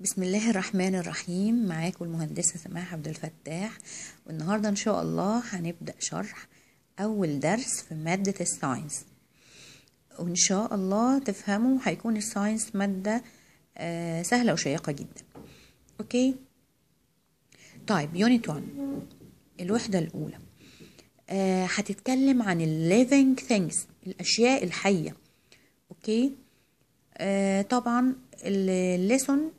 بسم الله الرحمن الرحيم معاكم المهندسة سماح عبد الفتاح والنهاردة إن شاء الله هنبدأ شرح أول درس في مادة الساينس وإن شاء الله تفهموا هيكون الساينس مادة آه، سهلة وشيقة جدا أوكي طيب يونت 1 الوحدة الأولى آه، هتتكلم عن الليفينج ثينجز الأشياء الحية أوكي آه، طبعا الليسون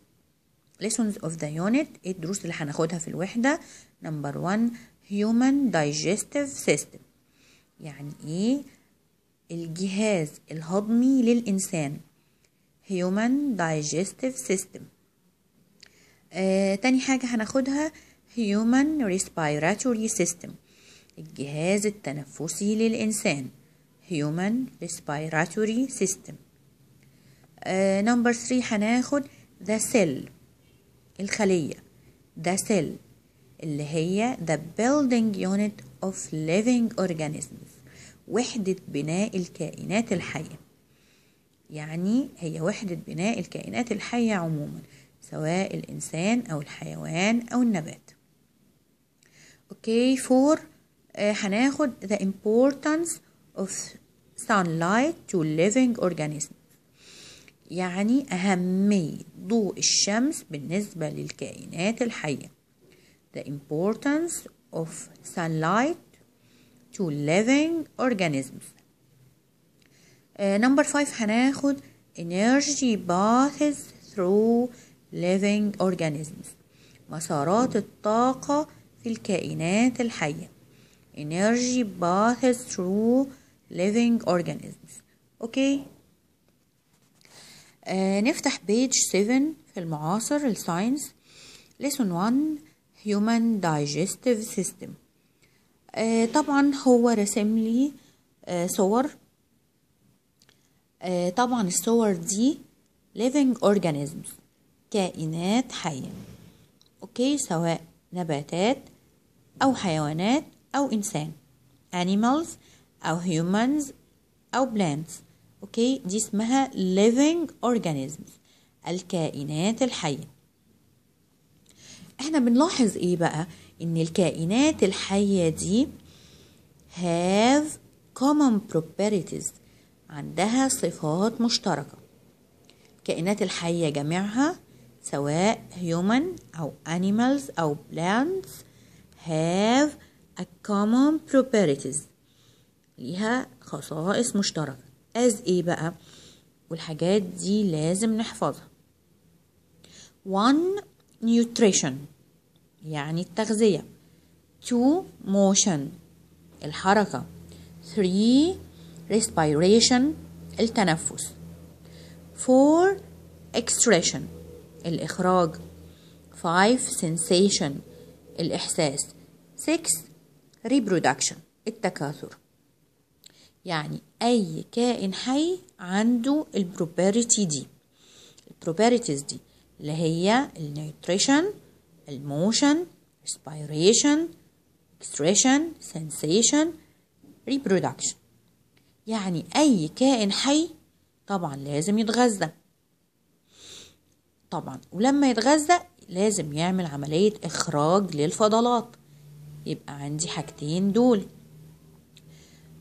lessons of the unit الدروس اللي هناخدها في الوحدة number one human digestive system يعني ايه الجهاز الهضمي للإنسان human digestive system آه تاني حاجة هناخدها human respiratory system الجهاز التنفسي للإنسان human respiratory system آه number three هناخد the cell الخلية ده سيل اللي هي the building unit of living organisms وحدة بناء الكائنات الحية يعني هي وحدة بناء الكائنات الحية عموما سواء الإنسان أو الحيوان أو النبات أوكي آه، فور هناخد the importance of sunlight to living organisms يعني أهمية ضوء الشمس بالنسبة للكائنات الحية the importance of sunlight to living organisms نمبر uh, 5 هناخد energy paths through living organisms مسارات الطاقة في الكائنات الحية energy paths through living organisms اوكي okay. آه نفتح بيج 7 في المعاصر الساينس لسون 1 هيومن دايجستيف سيستم طبعا هو رسم لي آه صور آه طبعا الصور دي living organisms كائنات حية اوكي سواء نباتات او حيوانات او انسان animals او humans او plants اوكي دي اسمها living organisms الكائنات الحية احنا بنلاحظ ايه بقى ان الكائنات الحية دي have common properties عندها صفات مشتركة الكائنات الحية جميعها سواء human أو animals أو plants have a common properties ليها خصائص مشتركة as ايه بقى والحاجات دي لازم نحفظها one nutrition يعني التغذية two motion الحركة three respiration التنفس four extraction الإخراج five sensation الإحساس six reproduction التكاثر يعني اي كائن حي عنده البروبريتي دي البروبريتيز دي اللي هي النيوتريشن الموشن ريسبيريشن اكستريشن سنسيشن ريبرودكشن يعني اي كائن حي طبعا لازم يتغذى طبعا ولما يتغذى لازم يعمل عملية اخراج للفضلات يبقى عندي حاجتين دول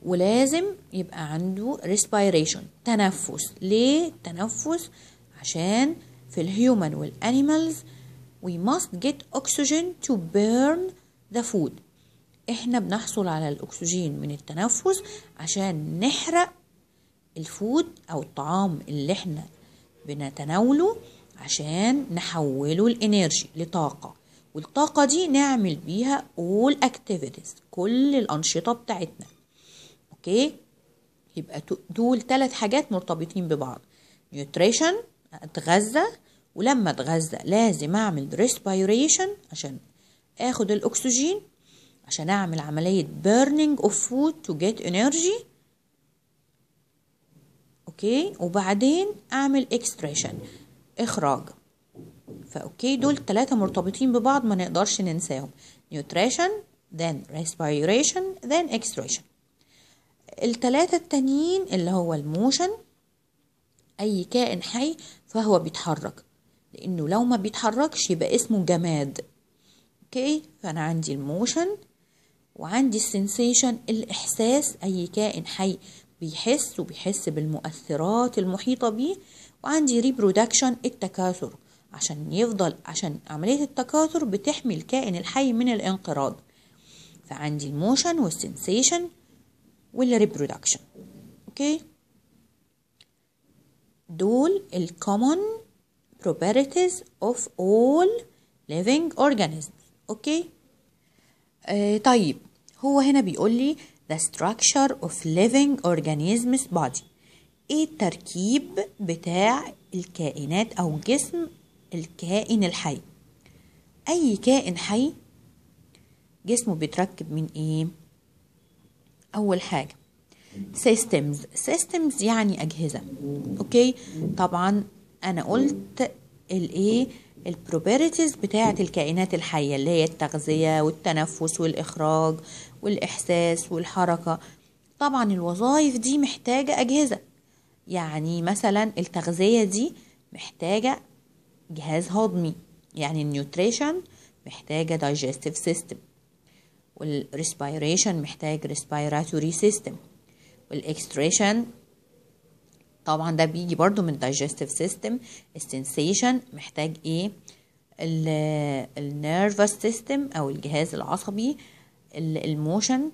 ولازم يبقى عنده respiration تنفس ليه تنفس عشان في الهيومن والانيمالز we must get oxygen to burn the food احنا بنحصل على الاكسجين من التنفس عشان نحرق الفود او الطعام اللي احنا بنتناوله عشان نحوله لانرجي لطاقه والطاقه دي نعمل بيها all activities كل الانشطه بتاعتنا اوكي يبقى دول ثلاث حاجات مرتبطين ببعض نيوتريشن اتغذى ولما اتغذى لازم اعمل ريسبيريشن عشان اخد الاكسجين عشان اعمل عملية burning of food to get energy اوكي وبعدين اعمل اكستريشن اخراج فاوكي دول التلاتة مرتبطين ببعض ما نقدرش ننساهم nutrition then respiration then extraction التلاتة التانيين اللي هو الموشن أي كائن حي فهو بيتحرك لأنه لو ما بيتحركش يبقى اسمه جماد أوكي فأنا عندي الموشن وعندي السنسيشن الإحساس أي كائن حي بيحس وبيحس بالمؤثرات المحيطة بيه وعندي ريبرودكشن التكاثر عشان يفضل عشان عملية التكاثر بتحمي الكائن الحي من الانقراض فعندي الموشن والسنسيشن والريبرودكشن اوكي دول common properties of all living organisms اوكي آه طيب هو هنا بيقول لي the structure of living organisms body ايه التركيب بتاع الكائنات او جسم الكائن الحي اي كائن حي جسمه بيتركب من ايه أول حاجة سيستمز سيستمز يعني أجهزة أوكي طبعا أنا قلت الإيه البروبيريتيز بتاعة الكائنات الحية اللي هي التغذية والتنفس والإخراج والإحساس والحركة طبعا الوظائف دي محتاجة أجهزة يعني مثلا التغذية دي محتاجة جهاز هضمي يعني النيوتريشن محتاجة digestive system والريسبيريشن محتاج ريسبيراتوري سيستم والاكستريشن طبعا ده بيجي برضو من digestive system السنسيشن محتاج ايه النيرفس سيستم او الجهاز العصبي الموشن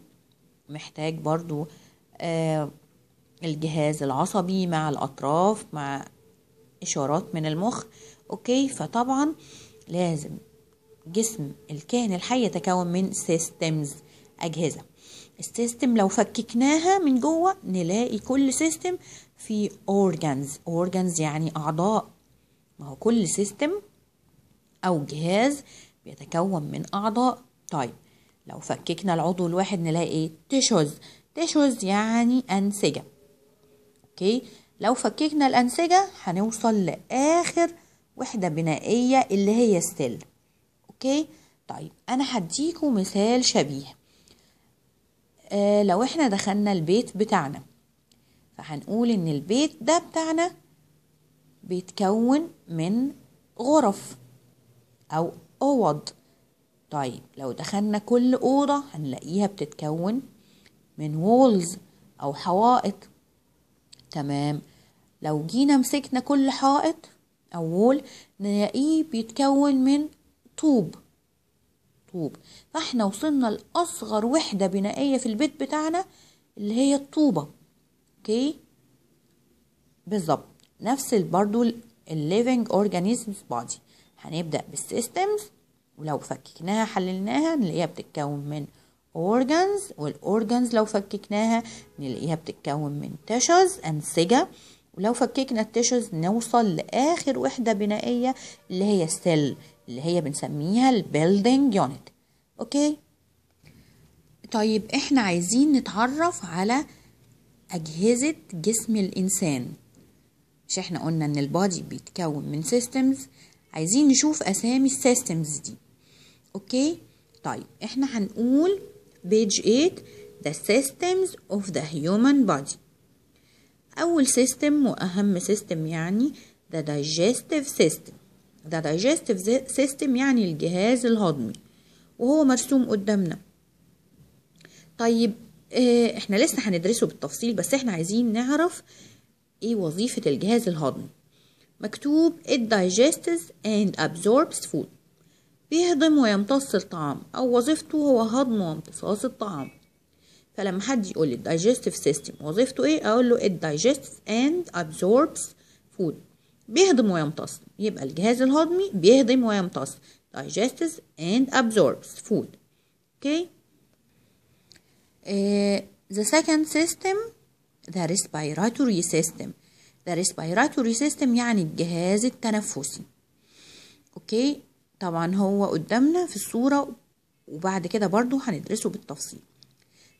محتاج برضو آه، الجهاز العصبي مع الاطراف مع اشارات من المخ اوكي فطبعا لازم جسم الكائن الحي يتكون من سيستمز أجهزة السيستم لو فككناها من جوه نلاقي كل سيستم في organs organs يعني أعضاء ما هو كل سيستم أو جهاز بيتكون من أعضاء طيب لو فككنا العضو الواحد نلاقي ايه تيشوز تيشوز يعني أنسجة اوكي لو فككنا الأنسجة هنوصل لآخر وحدة بنائية اللي هي السيل اوكي طيب انا هديكوا مثال شبيه آه لو احنا دخلنا البيت بتاعنا فهنقول ان البيت ده بتاعنا بيتكون من غرف او اوض طيب لو دخلنا كل اوضه هنلاقيها بتتكون من وولز او حوائط تمام لو جينا مسكنا كل حائط او وول نلاقيه بيتكون من طوب طوب فاحنا وصلنا لأصغر وحدة بنائية في البيت بتاعنا اللي هي الطوبة اوكي بالظبط نفس برضو الليفينج اورجانيزمز بودي هنبدأ بالسيستمز ولو فككناها حللناها نلاقيها بتتكون من organs والorgans لو فككناها نلاقيها بتتكون من tissues أنسجة ولو فككنا التشوز نوصل لآخر وحدة بنائية اللي هي السيل اللي هي بنسميها البيلدينج يونت اوكي طيب احنا عايزين نتعرف على اجهزه جسم الانسان مش احنا قلنا ان البادي بيتكون من سيستمز عايزين نشوف اسامي السيستمز دي اوكي طيب احنا هنقول بيج 8 the systems of the human body اول سيستم واهم سيستم يعني the digestive system ده digestive system يعني الجهاز الهضمي وهو مرسوم قدامنا طيب آه، احنا لسه هندرسه بالتفصيل بس احنا عايزين نعرف ايه وظيفة الجهاز الهضمي مكتوب it digests and absorbs food بيهضم ويمتص الطعام او وظيفته هو هضم وامتصاص الطعام فلما حد يقول لي الدايجستيف سيستم وظيفته ايه اقول له it digests and absorbs food بيهضم ويمتص يبقى الجهاز الهضمي بيهضم ويمتص digests and absorbs food okay the second system the respiratory system the respiratory system يعني الجهاز التنفسي اوكي okay. طبعا هو قدامنا في الصورة وبعد كده برضو هندرسه بالتفصيل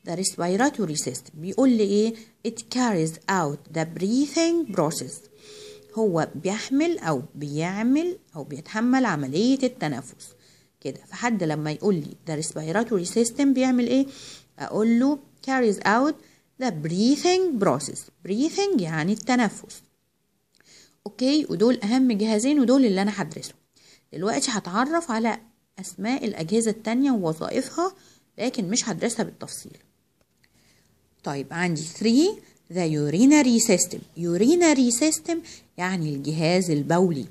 the respiratory system بيقول لي ايه it carries out the breathing process هو بيحمل أو بيعمل أو بيتحمل عملية التنفس كده فحد لما يقول لي ده respiratory system بيعمل إيه أقول له carries out the breathing process breathing يعني التنفس أوكي ودول أهم جهازين ودول اللي أنا هدرسه دلوقتي هتعرف على أسماء الأجهزة التانية ووظائفها لكن مش هدرسها بالتفصيل طيب عندي 3 the urinary system urinary system يعني الجهاز البولي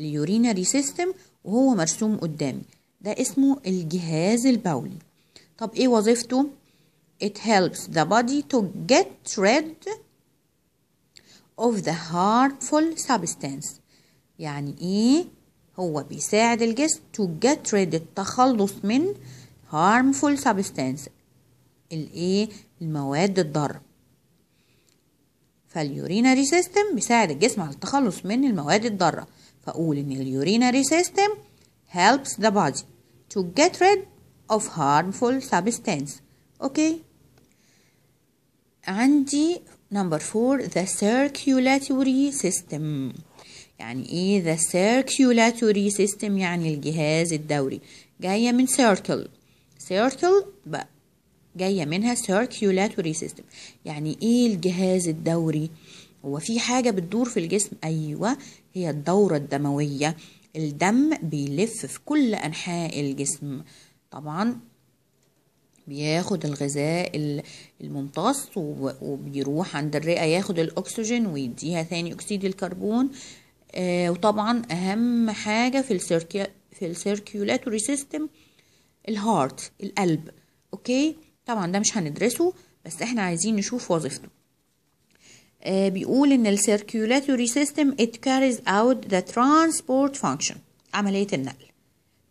urinary سيستم وهو مرسوم قدامي ده اسمه الجهاز البولي طب ايه وظيفته it helps the body to get rid of the harmful substance يعني ايه هو بيساعد الجسم to get rid التخلص من harmful substance الايه المواد الضاره فاليوريناري سيستم بيساعد الجسم على التخلص من المواد الضارة فأقول إن اليوريناري سيستم helps the body to get rid of harmful substance أوكي okay. عندي number four the circulatory system يعني إيه the circulatory system يعني الجهاز الدوري جاية من circle circle بقى جاية منها circulatory system يعني ايه الجهاز الدوري هو في حاجة بتدور في الجسم ايوه هي الدورة الدموية الدم بيلف في كل انحاء الجسم طبعا بياخد الغذاء الممتص وبيروح عند الرئة ياخد الأكسجين ويديها ثاني أكسيد الكربون آه وطبعا أهم حاجة في السيركي في السيركيولاتوري سيستم الهارت القلب أوكي طبعا ده مش هندرسه بس احنا عايزين نشوف وظيفته آه بيقول ان السيركيولاتوري سيستم it carries out the transport function عملية النقل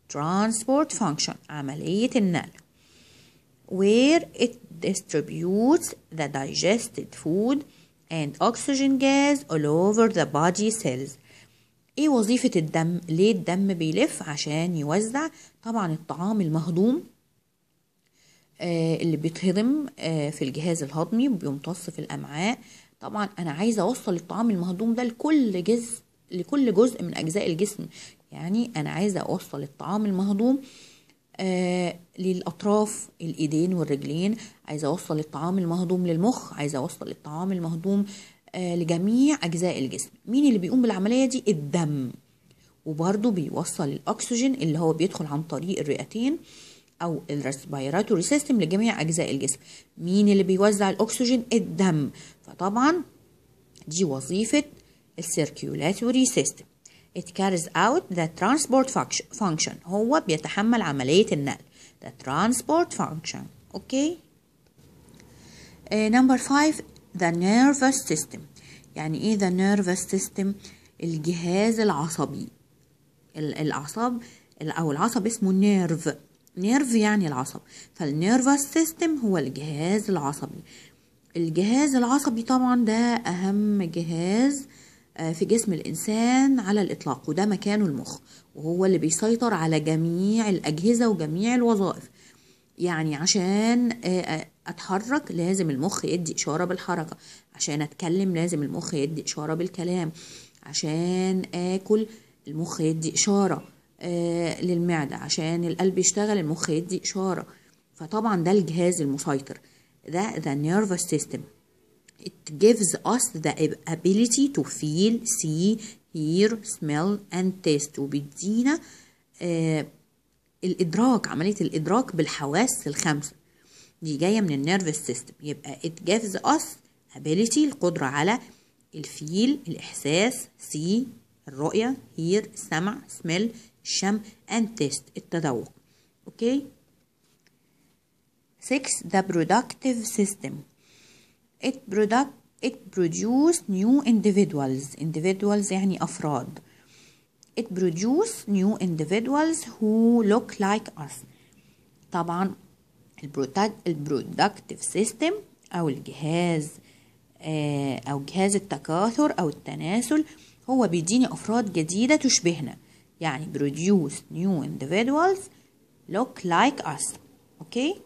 transport function عملية النقل where it distributes the digested food and oxygen gas all over the body cells ايه وظيفة الدم؟ ليه الدم بيلف؟ عشان يوزع طبعا الطعام المهضوم آه، اللي بيتهضم آه، في الجهاز الهضمي بيمتص في الامعاء طبعا انا عايزه اوصل الطعام المهضوم ده لكل جزء لكل جزء من اجزاء الجسم يعني انا عايزه اوصل الطعام المهضوم آه للاطراف الايدين والرجلين عايزه اوصل الطعام المهضوم للمخ عايزه اوصل الطعام المهضوم آه لجميع اجزاء الجسم مين اللي بيقوم بالعمليه دي الدم وبرده بيوصل الاكسجين اللي هو بيدخل عن طريق الرئتين آه او الريسبيراتوري سيستم لجميع اجزاء الجسم مين اللي بيوزع الاكسجين الدم فطبعا دي وظيفه السيركيولاتوري سيستم It carries out the transport function هو بيتحمل عملية النقل the transport function اوكي نمبر آه، 5 the nervous system يعني ايه the nervous system الجهاز العصبي الاعصاب او العصب اسمه نيرف نيرف يعني العصب فالنيرفس سيستم هو الجهاز العصبي الجهاز العصبي طبعا ده أهم جهاز آه، في جسم الإنسان على الإطلاق وده مكانه المخ وهو اللي بيسيطر على جميع الأجهزة وجميع الوظائف يعني عشان آه، آه، اتحرك لازم المخ يدي اشاره بالحركه عشان اتكلم لازم المخ يدي اشاره بالكلام عشان اكل المخ يدي اشاره آه، للمعدة عشان القلب يشتغل المخ يدي إشارة فطبعا ده الجهاز المسيطر ده the nervous system it gives us the ability to feel, see, hear, smell and taste وبيدينا آه، الإدراك عملية الإدراك بالحواس الخمسة دي جاية من النيرفس سيستم يبقى it gives us ability القدرة على الفيل الإحساس see الرؤية hear السمع smell الشم and test التذوق اوكي 6 the productive system it product it produce new individuals individuals يعني أفراد it produce new individuals who look like us طبعا البرودكتيف سيستم أو الجهاز أو جهاز التكاثر أو التناسل هو بيديني أفراد جديدة تشبهنا يعني produce new individuals look like us okay